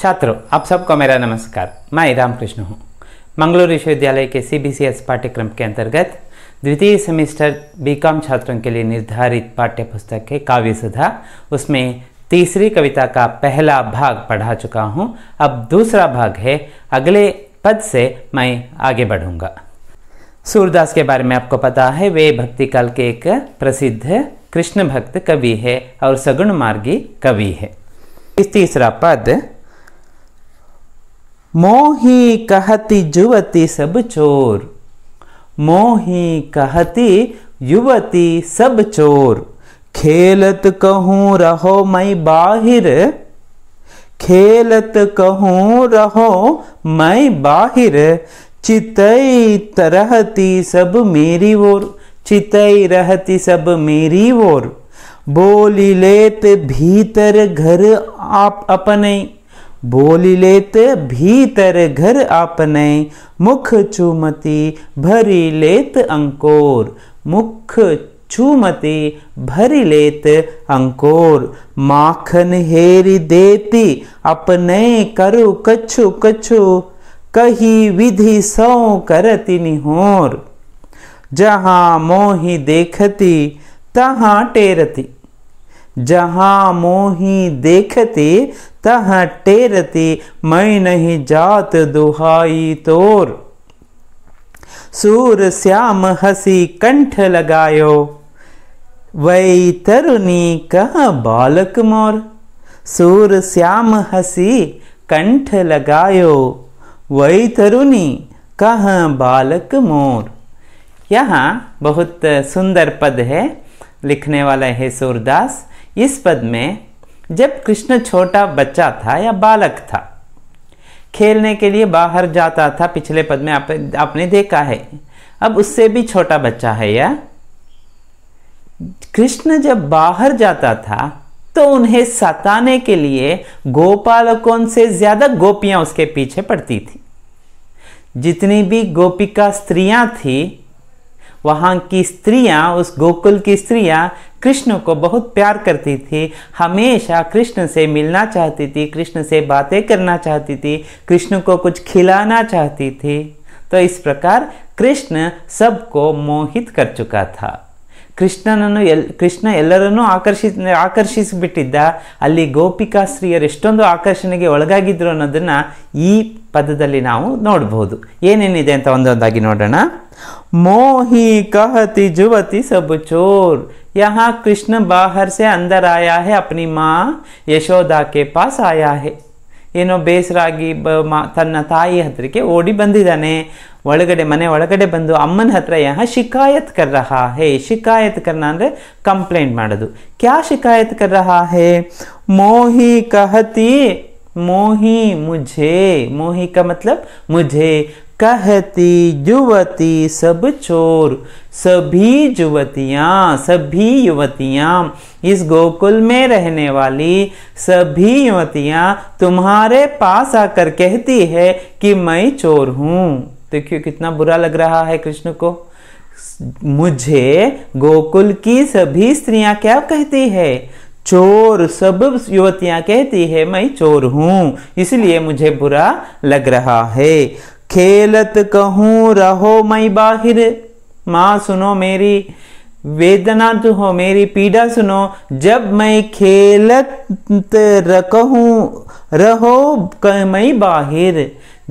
छात्रों आप सबको मेरा नमस्कार मैं रामकृष्ण हूँ मंगलूर विश्वविद्यालय के एस पाठ्यक्रम के अंतर्गत द्वितीय सेमेस्टर बीकॉम छात्रों के लिए निर्धारित पाठ्य पुस्तक है काव्य सुधा उसमें तीसरी कविता का पहला भाग पढ़ा चुका हूँ अब दूसरा भाग है अगले पद से मैं आगे बढ़ूँगा सूरदास के बारे में आपको पता है वे भक्ति काल के एक प्रसिद्ध कृष्ण भक्त कवि है और सगुण मार्गी कवि है इस तीसरा पद मोही कहती जुवती सब चोर मोही कहती युवती सब चोर खेलत कहूँ रहो मैं बाहिर खेलत कहूँ रहो मैं बाहिर चितई तरहती सब मेरी ओर चितई रहती सब मेरी ओर बोली लेत भीतर घर आप अपने बोली लेत भीतर घर आपने मुख चूमती भरी लेत अंकोर मुख चुमती भरी लेत अंकोर माखन हेरी देती अपने करु कछु कछु कही विधि सौ करती निहोर जहाँ मोहि देखती तहाँ टेरती जहाँ मोही देखते तह टेरते मैं नहीं जात दुहाई तोर सूर श्याम हसी कंठ लगायो वही तरुणी कह बालक मोर सूर श्याम हसी कंठ लगायो वही तरुणी कह बालक मोर यहाँ बहुत सुंदर पद है लिखने वाला है सूरदास इस पद में जब कृष्ण छोटा बच्चा था या बालक था खेलने के लिए बाहर जाता था पिछले पद में आप, आपने देखा है अब उससे भी छोटा बच्चा है या कृष्ण जब बाहर जाता था तो उन्हें सताने के लिए गोपालकों से ज्यादा गोपियां उसके पीछे पड़ती थी जितनी भी गोपिका स्त्रियां थी वहाँ की स्त्रियाँ उस गोकुल की स्त्रियाँ कृष्ण को बहुत प्यार करती थी हमेशा कृष्ण से मिलना चाहती थी कृष्ण से बातें करना चाहती थी कृष्ण को कुछ खिलाना चाहती थी तो इस प्रकार कृष्ण सबको मोहित कर चुका था ಕೃಷ್ಣನನ್ನು ಎಲ್ ಕೃಷ್ಣ ಎಲ್ಲರನ್ನೂ ಆಕರ್ಷಿ ಆಕರ್ಷಿಸಿಬಿಟ್ಟಿದ್ದ ಅಲ್ಲಿ ಸ್ತ್ರೀಯರು ಎಷ್ಟೊಂದು ಆಕರ್ಷಣೆಗೆ ಒಳಗಾಗಿದ್ರು ಅನ್ನೋದನ್ನು ಈ ಪದದಲ್ಲಿ ನಾವು ನೋಡ್ಬೋದು ಏನೇನಿದೆ ಅಂತ ಒಂದೊಂದಾಗಿ ನೋಡೋಣ ಮೋಹಿ ಕಹತಿ ಜುವತಿ ಸಬು ಚೋರ್ ಯಹ ಕೃಷ್ಣ ಬಾಹರ್ಸೆ ಅಂದರಾಯಾಹೆ ಅಪ್ನಿ ಮಾ ಯಶೋದಾ ಕೆ ಪಾಸ್ ಆಯಾ ಏನೋ ಬೇಸರಾಗಿ ಬ ಮಾ ತನ್ನ ತಾಯಿ ಹತ್ರಕ್ಕೆ ಓಡಿ ಬಂದಿದ್ದಾನೆ ಒಳಗಡೆ ಮನೆ ಒಳಗಡೆ ಬಂದು ಅಮ್ಮನ ಹತ್ರ ಯಹ ಶಿಕಾಯತ್ ಕರ್ರಹ ಹೇ ಶಿಕಾಯತ್ ಕರ್ನ ಅಂದರೆ ಕಂಪ್ಲೇಂಟ್ ಮಾಡೋದು ಕ್ಯಾ ಶಿಕಾಯತ್ ಕರ್ರಹ ಹೇ ಮೋಹಿ ಕಹತಿ ಮೋಹಿ ಮುಜೆ ಮೋಹಿಕ ಮತ್ಲಬ್ ಮುಜೆ कहती युवती सब छोर सभी युवतियाँ सभी युवतियाँ इस गोकुल में रहने वाली सभी युवतियाँ तुम्हारे पास आकर कहती है कि मैं चोर हूँ देखियो कितना बुरा लग रहा है कृष्ण को मुझे गोकुल की सभी स्त्रियाँ क्या कहती है चोर सब युवतियां कहती है मैं चोर हूं इसलिए मुझे बुरा लग रहा है खेलत कहूँ रहो मई बाहिर माँ सुनो मेरी वेदना तो हो मेरी पीड़ा सुनो जब मैं खेलत रखूँ रहो मई बाहिर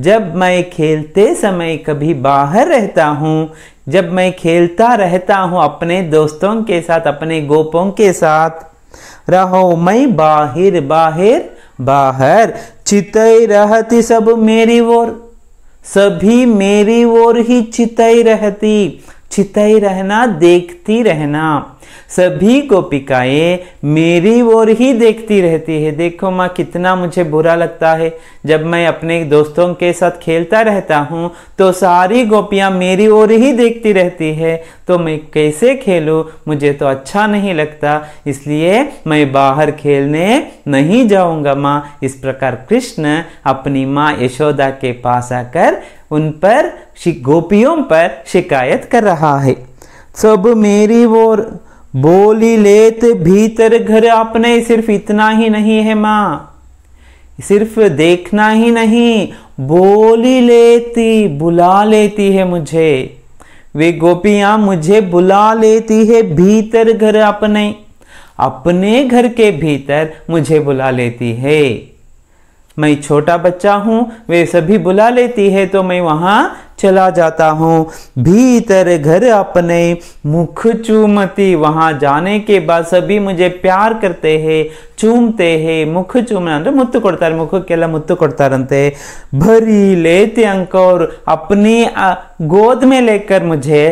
जब मैं खेलते समय कभी बाहर रहता हूँ जब मैं खेलता रहता हूँ अपने दोस्तों के साथ अपने गोपों के साथ रहो मैं बाहिर बाहिर बाहर चितई रहती सब मेरी ओर सभी मेरी ओर ही चितई रहती चितई रहना देखती रहना सभी गोपिकाएं मेरी ओर ही देखती रहती है देखो माँ कितना मुझे बुरा लगता है जब मैं अपने दोस्तों के साथ खेलता रहता हूँ तो सारी गोपियाँ मेरी ओर ही देखती रहती है तो मैं कैसे खेलूँ मुझे तो अच्छा नहीं लगता इसलिए मैं बाहर खेलने नहीं जाऊँगा माँ इस प्रकार कृष्ण अपनी माँ यशोदा के पास आकर उन पर गोपियों पर शिकायत कर रहा है सब मेरी ओर बोली लेत भीतर घर अपने सिर्फ इतना ही नहीं है माँ सिर्फ देखना ही नहीं बोली लेती बुला लेती है मुझे वे गोपियां मुझे बुला लेती है भीतर घर अपने अपने घर के भीतर मुझे बुला लेती है मैं छोटा बच्चा हूँ वे सभी बुला लेती है तो मैं वहाँ चला जाता हूँ भीतर घर अपने मुख चूमती वहाँ जाने के बाद सभी मुझे प्यार करते हैं चूमते ಚೂಮ್ತೆ ಹೇ ಮುಖ ಚೂಮ್ನ ಅಂದರೆ मुख के ಮುಖಕ್ಕೆಲ್ಲ ಮುತ್ತು ಕೊಡ್ತಾರಂತೆ ಬರೀ ಲೇತೆ ಅಂಕವ್ರು अपनी गोद में लेकर मुझे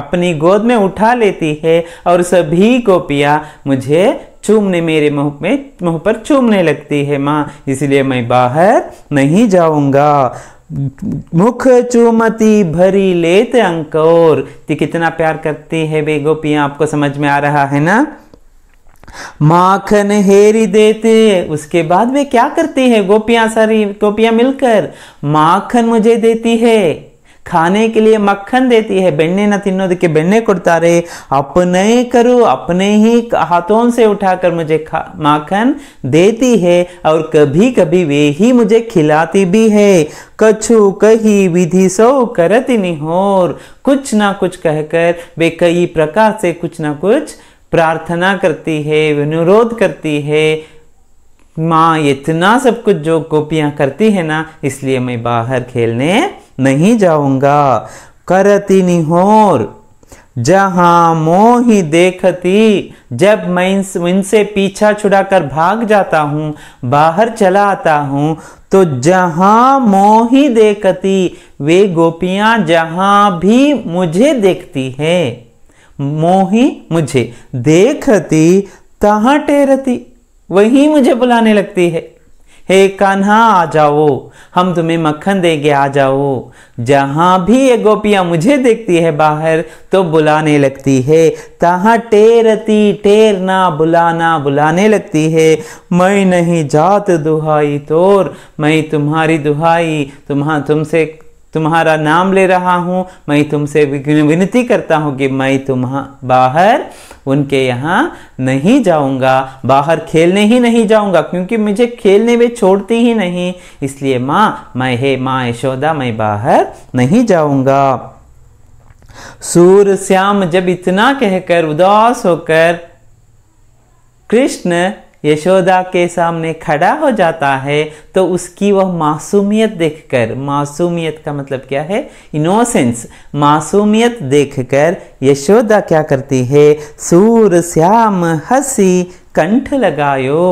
अपनी गोद में उठा लेती है और सभी गोपियाँ मुझे चूमने मेरे मुंह में मुंह पर चूमने लगती है माँ इसलिए मैं बाहर नहीं जाऊंगा मुख चूमती भरी लेत अंकोर ती कितना प्यार करती है वे गोपिया आपको समझ में आ रहा है ना माखन हेरी देते उसके बाद वे क्या करती है गोपियां सारी गोपियां मिलकर माखन मुझे देती है खाने के लिए मक्खन देती है ಬೆಣ್ಣೆ न ತಿನ್ನೋದಕ್ಕೆ ಬೆಣ್ಣೆ ಕೊಡ್ತಾರೆ अपने करो अपने ही हाथों से उठाकर मुझे माखन देती है और कभी कभी वे ही मुझे खिलाती भी है कछु कही विधि सो करती निहोर कुछ ना कुछ कहकर वे कई प्रकार से कुछ ना कुछ प्रार्थना करती है अनुरोध करती है माँ इतना सब कुछ जो गोपियाँ करती है ना इसलिए मैं बाहर खेलने नहीं जाऊंगा करती निहोर जहाँ मोह देखती जब मैं इनसे पीछा छुड़ाकर भाग जाता हूं बाहर चला आता हूं तो जहां मोही देखती वे गोपियां जहां भी मुझे देखती है मोही मुझे देखती तहां टेरती वही मुझे बुलाने लगती है हे कान्हा आ जाओ हम तुम्हें मक्खन देंगे आ जाओ जहाँ भी ये गोपियाँ मुझे देखती है बाहर तो बुलाने लगती है तहाँ टेरती टेरना बुलाना बुलाने लगती है मैं नहीं जात दुहाई तोर मैं तुम्हारी दुहाई तुम्हारा तुमसे तुम्हारा नाम ले रहा हूँ मैं तुमसे विनती करता हूँ कि मैं तुम्हारा बाहर उनके यहाँ नहीं जाऊँगा बाहर खेलने ही नहीं जाऊँगा क्योंकि मुझे खेलने में छोड़ती ही नहीं इसलिए माँ मैं हे माँ यशोदा मैं बाहर नहीं जाऊँगा सूर श्याम जब इतना कहकर उदास होकर कृष्ण यशोदा के सामने खड़ा हो जाता है तो उसकी वह मासूमियत देखकर मासूमियत का मतलब क्या है इनोसेंस मासूमियत देखकर यशोदा क्या करती है सूर श्याम हसी कंठ लगायो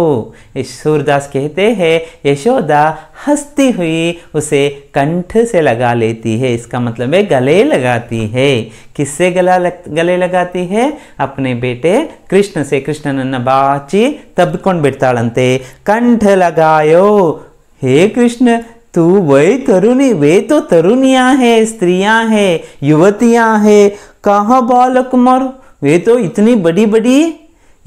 सूरदास कहते हैं यशोदा हंसती हुई उसे कंठ से लगा लेती है इसका मतलब है गले लगाती है किससे गला लग, गले लगाती है अपने बेटे कृष्ण ಕೃಷ್ಣ ಸೇ ಕೃಷ್ಣನನ್ನು तब कौन बिड़ताड़ते कंठ लगायो हे कृष्ण तू वही तरुणी वे तो तरुणिया है स्त्रियां है युवतियां है कहा बालक मर वे तो इतनी बड़ी बड़ी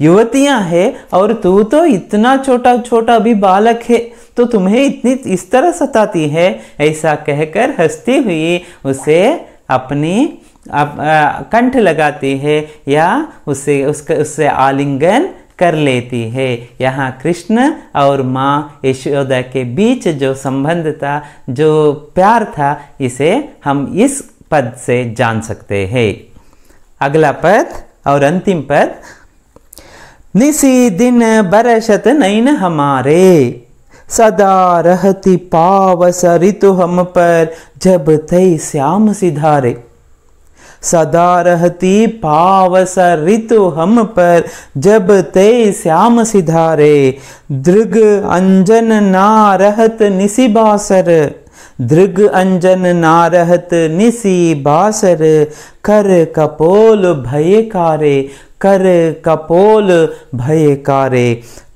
युवतियां है और तू तो इतना छोटा छोटा अभी बालक है तो तुम्हें इतनी इस तरह सताती है ऐसा कहकर हंसती हुई उसे अपनी अप, कंठ लगाती है या उसे उसके उससे आलिंगन कर लेती है यहाँ कृष्ण और माँ यशोदा के बीच जो संबंध था जो प्यार था इसे हम इस पद से जान सकते हैं अगला पद और अंतिम पद निसी दिन बरसत नैन हमारे सदा रहती पावस ऋतु हम पर जब तय श्याम सिधारे सदा रहती पावस ऋतु हम पर जब ते श्याम सिधारे दृग अंजन ना रहत निसी बासर दृग अंजन नारहत निसी बासर कर कपोल भय कारे कर कपोल भय कारे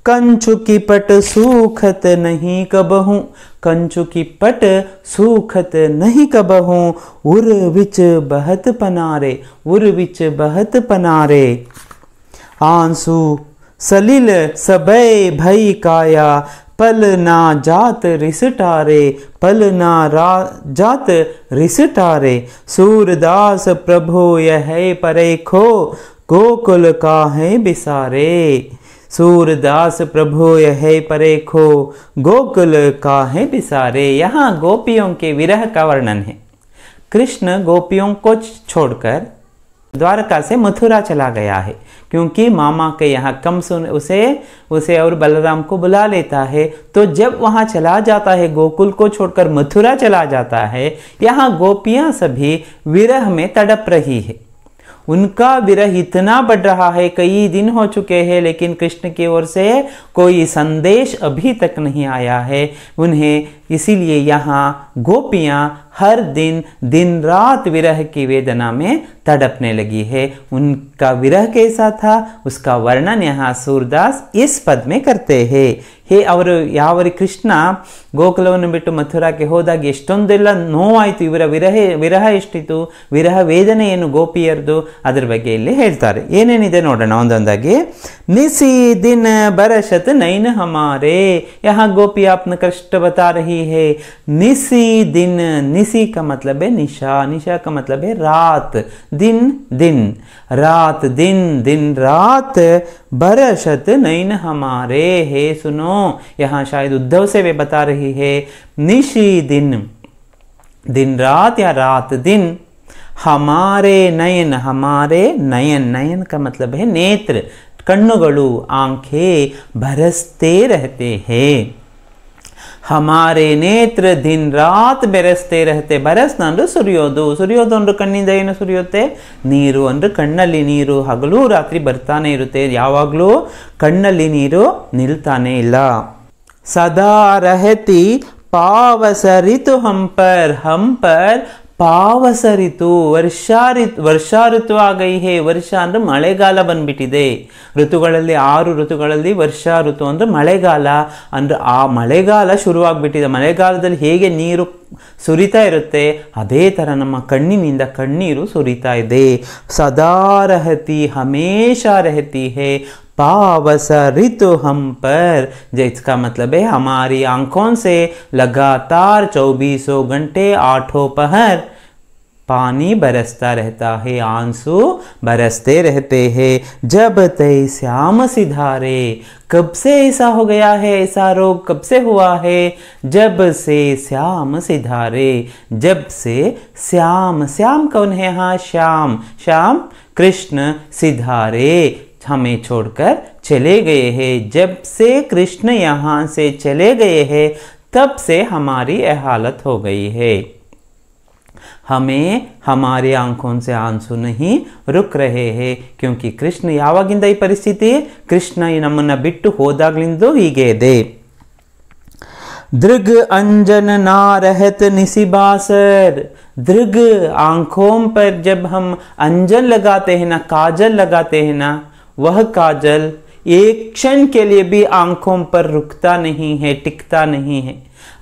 कंचु की पट सूखत नहीं कबहूँ कंचु की पट सूखत नहीं कबहूँ उर विच बहत पनारे उर विच बहत पनारे आंसू सलिल सबै भई काया पल ना जात रिसटारे पल ना रा जात रिसटारे सूरदास प्रभु यह परे खो गोकुल का है बिसारे सूरदास प्रभु यह परे खो गोकुल का है बिसारे यहाँ गोपियों के विरह का वर्णन है कृष्ण गोपियों को छोड़कर द्वारका से मथुरा चला गया है क्योंकि मामा के यहाँ कम सुन उसे उसे और बलराम को बुला लेता है तो जब वहाँ चला जाता है गोकुल को छोड़कर मथुरा चला जाता है यहाँ गोपियाँ सभी विरह में तड़प रही है उनका विरह इतना बढ़ रहा है कई दिन हो चुके हैं लेकिन कृष्ण की ओर से कोई संदेश अभी तक नहीं आया है उन्हें इसीलिए यहाँ गोपियाँ हर दिन दिन रात विरह की वेदना में तड़पने लगी है उनका विरह कैसा था उसका वर्णन यहाँ सूरदास इस पद में करते हैं ಹೇ ಅವರು ಯಾವ ಕೃಷ್ಣ ಗೋಕುಲವನ್ನು ಬಿಟ್ಟು ಮಥುರಾಕ್ಕೆ ಹೋದಾಗ ಎಷ್ಟೊಂದೆಲ್ಲ ನೋವಾಯಿತು ಇವರ ವಿರಹ ವಿರಹ ಎಷ್ಟಿತ್ತು ವಿರಹ ವೇದನೆ ಏನು ಗೋಪಿಯರ್ದು ಅದ್ರ ಬಗ್ಗೆ ಇಲ್ಲಿ ಹೇಳ್ತಾರೆ ಏನೇನಿದೆ ನೋಡೋಣ ಒಂದೊಂದಾಗಿ ನಿಸಿ ದಿನ ಬರಶತ್ ನೈನ ಹಮಾರೆ ಯಹ ಗೋಪಿ ಆಪ್ನ ಕಷ್ಟ ಬತಾ ರಹಿ ಹೇ ನಿಸಿ ದಿನ निसी का मतलब है निशा निशा का मतलब है रात दिन दिन रात दिन दिन रात बरसत नैन हमारे हे सुनो यहाँ शायद उद्धव से वे बता रही है निशी दिन दिन रात या रात दिन हमारे नयन हमारे नयन नयन का मतलब है नेत्र कन्नुगळु आंखें भरसते रहते हैं ಹಮಾರೆ ನೇತ್ರ ದಿನ್ ರಾತ್ ಬೆರೆಸ್ತೆ ರಹತೆ ಅಂದ್ರೆ ಸುರಿಯೋದು ಸುರಿಯೋದು ಅಂದ್ರೆ ಕಣ್ಣಿಂದ ಏನು ಸುರಿಯುತ್ತೆ ನೀರು ಅಂದ್ರೆ ಕಣ್ಣಲ್ಲಿ ನೀರು ಹಗಲು ರಾತ್ರಿ ಬರ್ತಾನೆ ಇರುತ್ತೆ ಯಾವಾಗಲೂ ಕಣ್ಣಲ್ಲಿ ನೀರು ನಿಲ್ತಾನೆ ಇಲ್ಲ ಸದಾ ರಹತಿ ಪಾವಸ ಪಾವಸರಿತು ಹಂಪರ್ ಹಂಪರ್ ಪಾವಸ ಋತು ವರ್ಷ ಋತು ವರ್ಷಾ ಋತು ಆಗೈಹೇ ವರ್ಷ ಅಂದರೆ ಮಳೆಗಾಲ ಬಂದ್ಬಿಟ್ಟಿದೆ ಋತುಗಳಲ್ಲಿ ಆರು ಋತುಗಳಲ್ಲಿ ವರ್ಷಾ ಋತು ಅಂದರೆ ಮಳೆಗಾಲ ಅಂದರೆ ಆ ಮಳೆಗಾಲ ಶುರುವಾಗ್ಬಿಟ್ಟಿದೆ ಮಳೆಗಾಲದಲ್ಲಿ ಹೇಗೆ ನೀರು सुरीता अदे तर नम कणी कण्णीर सुरीत सदारहति हमेशा रहती है पावस ऋतु हम पर जिसका मतलब है हमारी आंखों से लगातार चौबीसों घंटे आठों पहर पानी बरसता रहता है आंसू बरसते रहते हैं जब तय श्याम सिधारे कब से ऐसा हो गया है ऐसा रोग कब से हुआ है जब से श्याम सिधारे जब से श्याम श्याम कौन है हाँ श्याम श्याम कृष्ण सिधारे हमें छोड़कर चले गए हैं जब से कृष्ण यहाँ से चले गए हैं तब से हमारी यह हालत हो गई है हमें हमारे आंखों से आंसू नहीं रुक रहे हैं क्योंकि कृष्ण ಯಾವಾಗಿಂದ परिस्थिति कृष्ण नमन ನಮ್ಮನ್ನು ಬಿಟ್ಟು हीगे दे दृग अंजन ना रहत निसिबासर दृग आंखों पर जब हम अंजन लगाते हैं ना काजल लगाते हैं ना वह काजल एक क्षण के लिए भी आंखों पर रुकता नहीं है टिकता नहीं है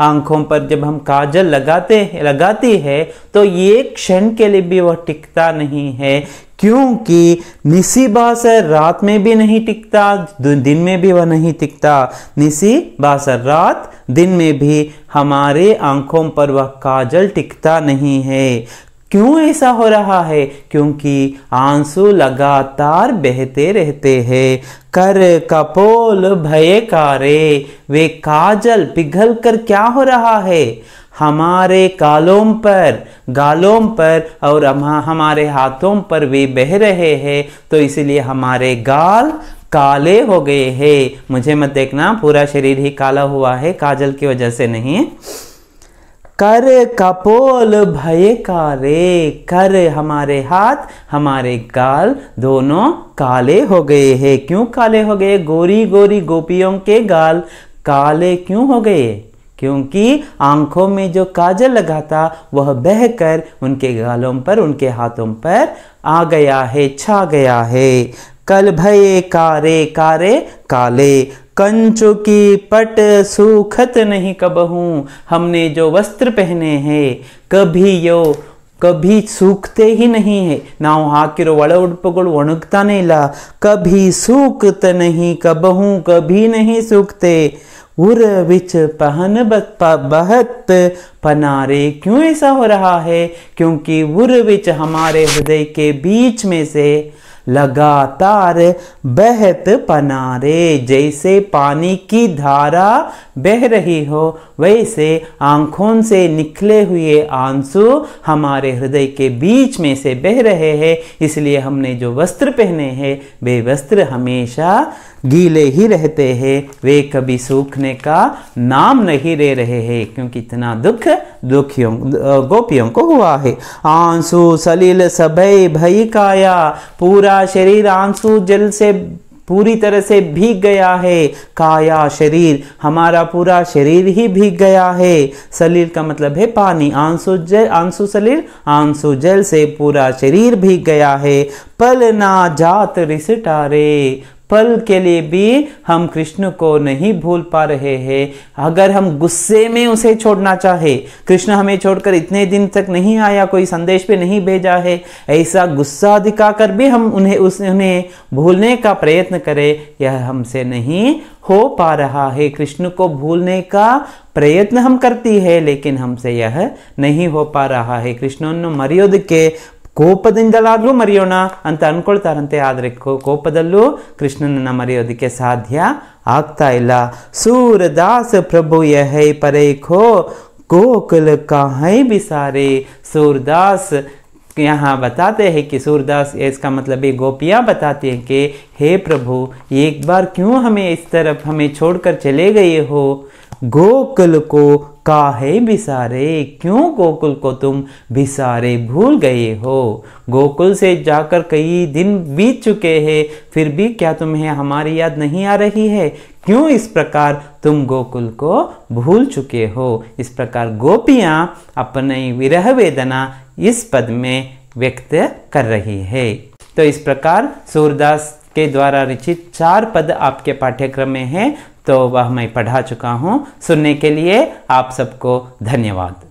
आंखों पर जब हम काजल लगाते लगाती है तो ये क्षण के लिए भी वह टिकता नहीं है क्योंकि निसी बासर रात में भी नहीं टिकता दिन में भी वह नहीं टिकता निसी बासर रात दिन में भी हमारे आंखों पर वह काजल टिकता नहीं है क्यों ऐसा हो रहा है क्योंकि आंसू लगातार बहते रहते हैं कर कपोल भय कारे वे काजल पिघल कर क्या हो रहा है हमारे कालों पर गालों पर और हमारे हाथों पर वे बह रहे हैं तो इसलिए हमारे गाल काले हो गए हैं मुझे मत देखना पूरा शरीर ही काला हुआ है काजल की वजह से नहीं कर कपोल भय कारे कर हमारे हाथ हमारे गाल दोनों काले हो गए हैं क्यों काले हो गए गोरी गोरी गोपियों के गाल काले क्यों हो गए क्योंकि आंखों में जो काजल लगा था वह बहकर उनके गालों पर उनके हाथों पर आ गया है छा गया है कल भये कारे कारे काले कंचु की पट सूखत नहीं कबहू हमने जो वस्त्र पहने हैं कभी यो कभी सूखते ही नहीं है ನಾವು ಹಾಕಿರೋ ಒಳ ಉಡುಪುಗಳು ಒಣಗ್ತಾನೆ ಇಲ್ಲ ಕಭಿ ಸೂಕ್ತ ನಹಿ ಕಬಹೂ ಕಭಿ ನಹಿ ಸೂಕ್ತೆ उर विच पहन बहत पनारे क्यों ऐसा हो रहा है क्योंकि उर विच हमारे हृदय के बीच में से लगातार बहत पनारे जैसे पानी की धारा बह रही हो वैसे आंखों से निकले हुए आंसू हमारे हृदय के बीच में से बह रहे हैं इसलिए हमने जो वस्त्र पहने हैं वे वस्त्र हमेशा गीले ही रहते हैं वे कभी सूखने का नाम नहीं ले रहे हैं क्योंकि इतना दुख दुखियों गोपियों को हुआ है आंसू सलील सभय भई काया पूरा शरीर आंसू जल से पूरी तरह से भीग गया है काया शरीर हमारा पूरा शरीर ही भीग गया है शरीर का मतलब है पानी आंसू जल आंसू शरीर आंसू जल से पूरा शरीर भीग गया है पल ना जात रिसटारे पल के लिए भी हम कृष्ण को नहीं भूल पा रहे हैं अगर हम गुस्से में उसे छोड़ना चाहे कृष्ण हमें छोड़कर इतने दिन तक नहीं आया कोई संदेश पे नहीं भेजा है ऐसा गुस्सा दिखाकर भी हम उन्हें उस उन्हें भूलने का प्रयत्न करें यह हमसे नहीं हो पा रहा है कृष्ण को भूलने का प्रयत्न हम करती है लेकिन हमसे यह नहीं हो पा रहा है कृष्ण मर्योद के कोपदू मरियोण अंत अंदकारते कोपदू कृष्णन मरियोदे साध्य आगता सूरदास प्रभु यहै परे खो गोकुल कहें बिसारे सूरदास यहाँ बताते हैं कि सूरदास इसका मतलब ये गोपियाँ बताते हैं कि हे प्रभु एक बार क्यों हमें इस तरफ हमें छोड़कर चले गए हो गोकुल को काहे बिसारे क्यों गोकुल को तुम बिसारे भूल गए हो गोकुल से जाकर कई दिन बीत चुके हैं फिर भी क्या तुम्हें हमारी याद नहीं आ रही है क्यों इस प्रकार तुम गोकुल को भूल चुके हो इस प्रकार गोपियां अपने विरह वेदना इस पद में व्यक्त कर रही है तो इस प्रकार सूरदास के द्वारा रचित चार पद आपके पाठ्यक्रम में हैं तो वह मैं पढ़ा चुका हूँ सुनने के लिए आप सबको धन्यवाद